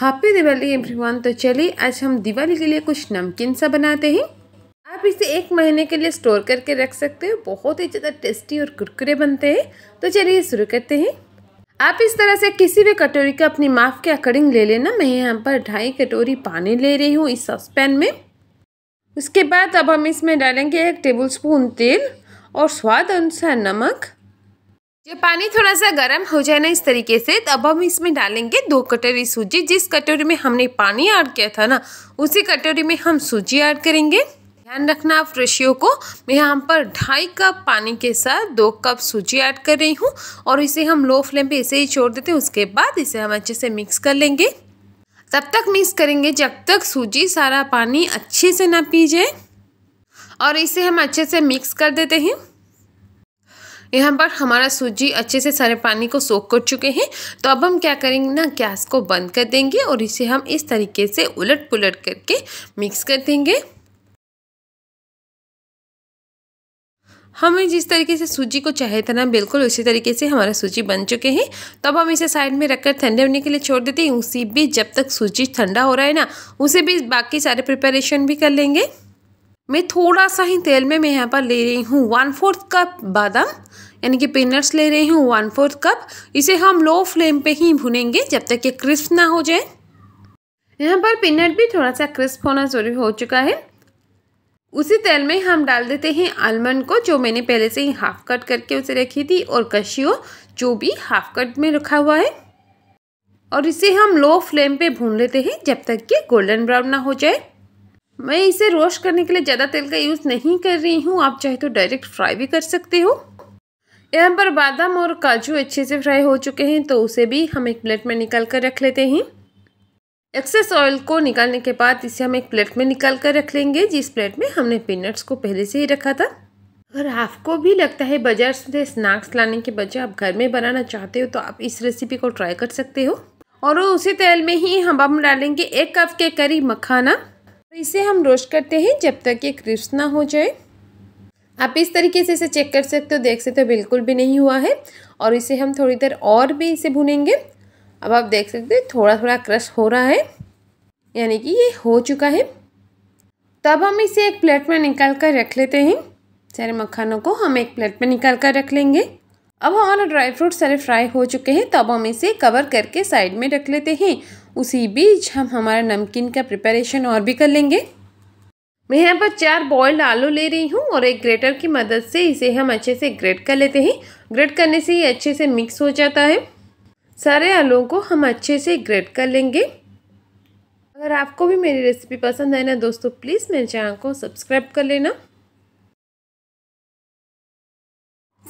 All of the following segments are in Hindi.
हैप्पी दिवाली एवरीवन तो चलिए आज हम दिवाली के लिए कुछ नमकीन सा बनाते हैं आप इसे एक महीने के लिए स्टोर करके रख सकते हो बहुत ही ज़्यादा टेस्टी और कुरकुरे बनते हैं तो चलिए शुरू करते हैं आप इस तरह से किसी भी कटोरी का अपनी माफ़ के अकॉर्डिंग ले लेना मैं यहाँ पर ढाई कटोरी पानी ले रही हूँ इस सॉसपैन में उसके बाद अब हम इसमें डालेंगे एक टेबल स्पून तेल और स्वाद अनुसार नमक जब पानी थोड़ा सा गर्म हो जाए ना इस तरीके से तो अब हम इसमें डालेंगे दो कटोरी सूजी जिस कटोरी में हमने पानी ऐड किया था ना उसी कटोरी में हम सूजी ऐड करेंगे ध्यान रखना आप रेशियो को मैं यहाँ पर ढाई कप पानी के साथ दो कप सूजी ऐड कर रही हूँ और इसे हम लो फ्लेम पे ऐसे ही छोड़ देते हैं उसके बाद इसे हम अच्छे से मिक्स कर लेंगे तब तक मिक्स करेंगे जब तक सूजी सारा पानी अच्छे से ना पी जाए और इसे हम अच्छे से मिक्स कर देते हैं यहाँ पर हमारा सूजी अच्छे से सारे पानी को सोख कर चुके हैं तो अब हम क्या करेंगे ना गैस को बंद कर देंगे और इसे हम इस तरीके से उलट पुलट करके मिक्स कर देंगे हमें जिस तरीके से सूजी को चाहे था ना बिल्कुल उसी तरीके से हमारा सूजी बन चुके हैं तब हम इसे साइड में रखकर ठंडे होने के लिए छोड़ देते हैं उसी भी जब तक सूजी ठंडा हो रहा है ना उसे भी बाकी सारे प्रिपरेशन भी कर लेंगे मैं थोड़ा सा ही तेल में मैं यहाँ पर ले रही हूँ वन फोर्थ कप बादाम यानी कि पीनट्स ले रही हूँ वन फोर्थ कप इसे हम लो फ्लेम पे ही भुनेंगे जब तक ये क्रिस्प ना हो जाए यहाँ पर पीनट भी थोड़ा सा क्रिस्प होना जरूरी हो चुका है उसी तेल में हम डाल देते हैं आलमंड को जो मैंने पहले से ही हाफ कट करके उसे रखी थी और कशियो जो भी हाफ कट में रखा हुआ है और इसे हम लो फ्लेम पे भून लेते हैं जब तक कि गोल्डन ब्राउन ना हो जाए मैं इसे रोस्ट करने के लिए ज़्यादा तेल का यूज़ नहीं कर रही हूँ आप चाहे तो डायरेक्ट फ्राई भी कर सकते हो यहाँ पर बादाम और काजू अच्छे से फ्राई हो चुके हैं तो उसे भी हम एक प्लेट में निकाल कर रख लेते हैं एक्सेस ऑयल को निकालने के बाद इसे हम एक प्लेट में निकाल कर रख लेंगे जिस प्लेट में हमने पीनट्स को पहले से ही रखा था अगर आपको भी लगता है बाजार से स्नैक्स लाने के बजाय आप घर में बनाना चाहते हो तो आप इस रेसिपी को ट्राई कर सकते हो और उसी तेल में ही हम हम डालेंगे एक कप के करीब मखाना तो इसे हम रोस्ट करते हैं जब तक ये क्रिस्प ना हो जाए आप इस तरीके से इसे चेक कर सकते हो देख सकते हो बिल्कुल भी नहीं हुआ है और इसे हम थोड़ी देर और भी इसे भुनेंगे अब आप देख सकते हो थोड़ा थोड़ा क्रश हो रहा है यानी कि ये हो चुका है तब हम इसे एक प्लेट में निकाल कर रख लेते हैं सारे मखानों को हम एक प्लेट में निकाल कर रख लेंगे अब हमारा ड्राई फ्रूट सारे फ्राई हो चुके हैं तब हम इसे कवर करके साइड में रख लेते हैं उसी बीच हम हमारा नमकीन का प्रिपरेशन और भी कर लेंगे मैं यहाँ पर चार बॉयल्ड आलू ले रही हूँ और एक ग्रेटर की मदद से इसे हम अच्छे से ग्रेट कर लेते हैं ग्रेट करने से ये अच्छे से मिक्स हो जाता है सारे आलूओं को हम अच्छे से ग्रेट कर लेंगे अगर आपको भी मेरी रेसिपी पसंद आए ना दोस्तों प्लीज़ मेरे चैनल को सब्सक्राइब कर लेना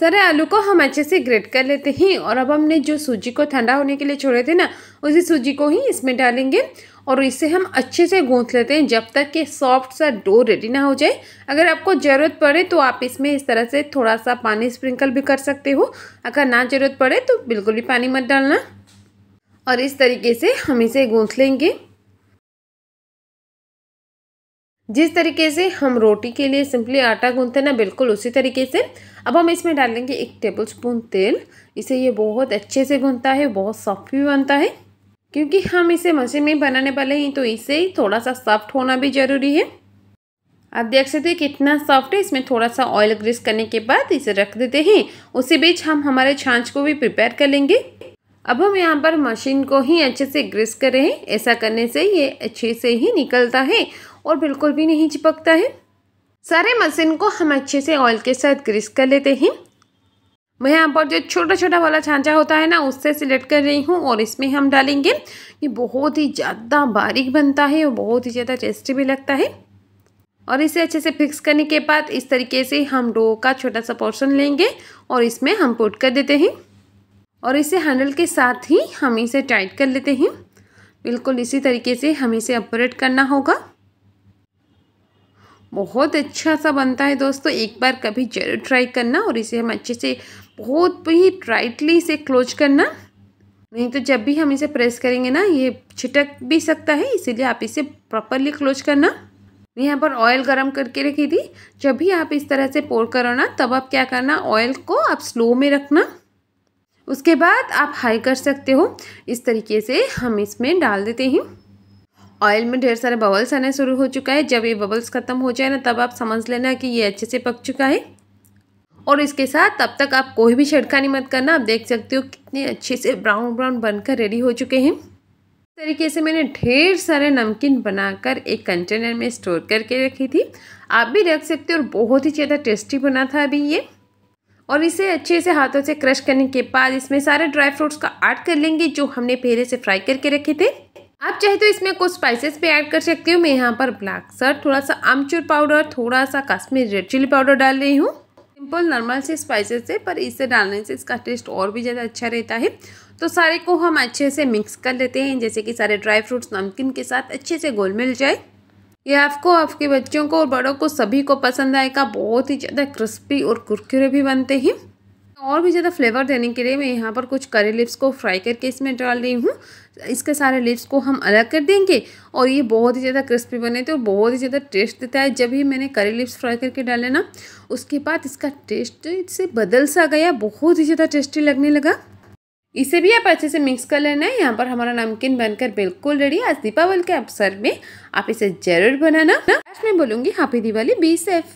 सारे आलू को हम अच्छे से ग्रेट कर लेते हैं और अब हमने जो सूजी को ठंडा होने के लिए छोड़े थे ना उसी सूजी को ही इसमें डालेंगे और इसे हम अच्छे से गूँथ लेते हैं जब तक कि सॉफ्ट सा डो रेडी ना हो जाए अगर आपको ज़रूरत पड़े तो आप इसमें इस तरह से थोड़ा सा पानी स्प्रिंकल भी कर सकते हो अगर ना ज़रूरत पड़े तो बिल्कुल भी पानी मत डालना और इस तरीके से हम इसे गूँथ लेंगे जिस तरीके से हम रोटी के लिए सिंपली आटा गूंथते ना बिल्कुल उसी तरीके से अब हम इसमें डालेंगे एक टेबल स्पून तेल इसे ये बहुत अच्छे से गूंथता है बहुत सॉफ्ट भी बनता है क्योंकि हम इसे मशीन में बनाने वाले हैं तो इसे थोड़ा सा सॉफ्ट होना भी ज़रूरी है आप देख सकते हैं कितना सॉफ्ट है इसमें थोड़ा सा ऑयल ग्रीस करने के बाद इसे रख देते हैं उसी बीच हम हमारे छाछ को भी प्रिपेयर कर लेंगे अब हम यहाँ पर मशीन को ही अच्छे से ग्रीस करें ऐसा करने से ये अच्छे से ही निकलता है और बिल्कुल भी नहीं चिपकता है सारे मशीन को हम अच्छे से ऑयल के साथ ग्रीस कर लेते हैं मैं यहाँ पर जो छोटा छोटा वाला छांचा होता है ना उससे सिलेक्ट कर रही हूँ और इसमें हम डालेंगे ये बहुत ही ज़्यादा बारीक बनता है और बहुत ही ज़्यादा टेस्टी भी लगता है और इसे अच्छे से फिक्स करने के बाद इस तरीके से हम डो का छोटा सा पोर्शन लेंगे और इसमें हम पुट कर देते हैं और इसे हैंडल के साथ ही हम इसे टाइट कर लेते हैं बिल्कुल इसी तरीके से हम इसे ऑपरेट करना होगा बहुत अच्छा सा बनता है दोस्तों एक बार कभी जरूर ट्राई करना और इसे हम अच्छे से बहुत ही टाइटली इसे क्लोज करना नहीं तो जब भी हम इसे प्रेस करेंगे ना ये छिटक भी सकता है इसीलिए आप इसे प्रॉपरली क्लोज करना यहाँ पर ऑयल गरम करके रखी थी जब भी आप इस तरह से पोर करो ना तब आप क्या करना ऑयल को आप स्लो में रखना उसके बाद आप हाई कर सकते हो इस तरीके से हम इसमें डाल देते हैं ऑयल में ढेर सारे बबल्स आना शुरू हो चुका है जब ये बबल्स ख़त्म हो जाए ना तब आप समझ लेना कि ये अच्छे से पक चुका है और इसके साथ तब तक आप कोई भी छिड़कानी मत करना आप देख सकते हो कितने अच्छे से ब्राउन ब्राउन बनकर रेडी हो चुके हैं इस तरीके से मैंने ढेर सारे नमकीन बनाकर एक कंटेनर में स्टोर करके रखी थी आप भी रख सकते हो और बहुत ही ज़्यादा टेस्टी बना था अभी ये और इसे अच्छे से हाथों से क्रश करने के बाद इसमें सारे ड्राई फ्रूट्स का ऐड कर लेंगे जो हमने पहले से फ्राई करके रखे थे आप चाहे तो इसमें कुछ स्पाइसेस भी ऐड कर सकती हूँ मैं यहाँ पर ब्लैक सर थोड़ा सा आमचूर पाउडर थोड़ा सा कश्मीर रेड चिली पाउडर डाल रही हूँ सिंपल नॉर्मल से स्पाइसेस है पर इसे डालने से इसका टेस्ट और भी ज़्यादा अच्छा रहता है तो सारे को हम अच्छे से मिक्स कर लेते हैं जैसे कि सारे ड्राई फ्रूट्स नमकीन के साथ अच्छे से गोल मिल जाए ये आपको आपके बच्चों को और बड़ों को सभी को पसंद आएगा बहुत ही ज़्यादा क्रिस्पी और कुरकुरे भी बनते हैं और भी ज़्यादा फ्लेवर देने के लिए मैं यहाँ पर कुछ करी लिप्स को फ्राई करके इसमें डाल रही हूँ इसके सारे लिप्स को हम अलग कर देंगे और ये बहुत ही ज़्यादा क्रिस्पी बने थे और बहुत ही ज़्यादा टेस्ट देता है जब ही मैंने करी लिप्स फ्राई करके डाले ना उसके बाद इसका टेस्ट इससे बदल सा गया बहुत ही ज़्यादा टेस्टी लगने लगा इसे भी आप अच्छे से मिक्स कर लेना है यहाँ पर हमारा नमकीन बनकर बिल्कुल रेडी आज दीपावली के अवसर में आप इसे जरूर बनाना मैं बोलूँगी हैप्पी दिवाली बी सेफ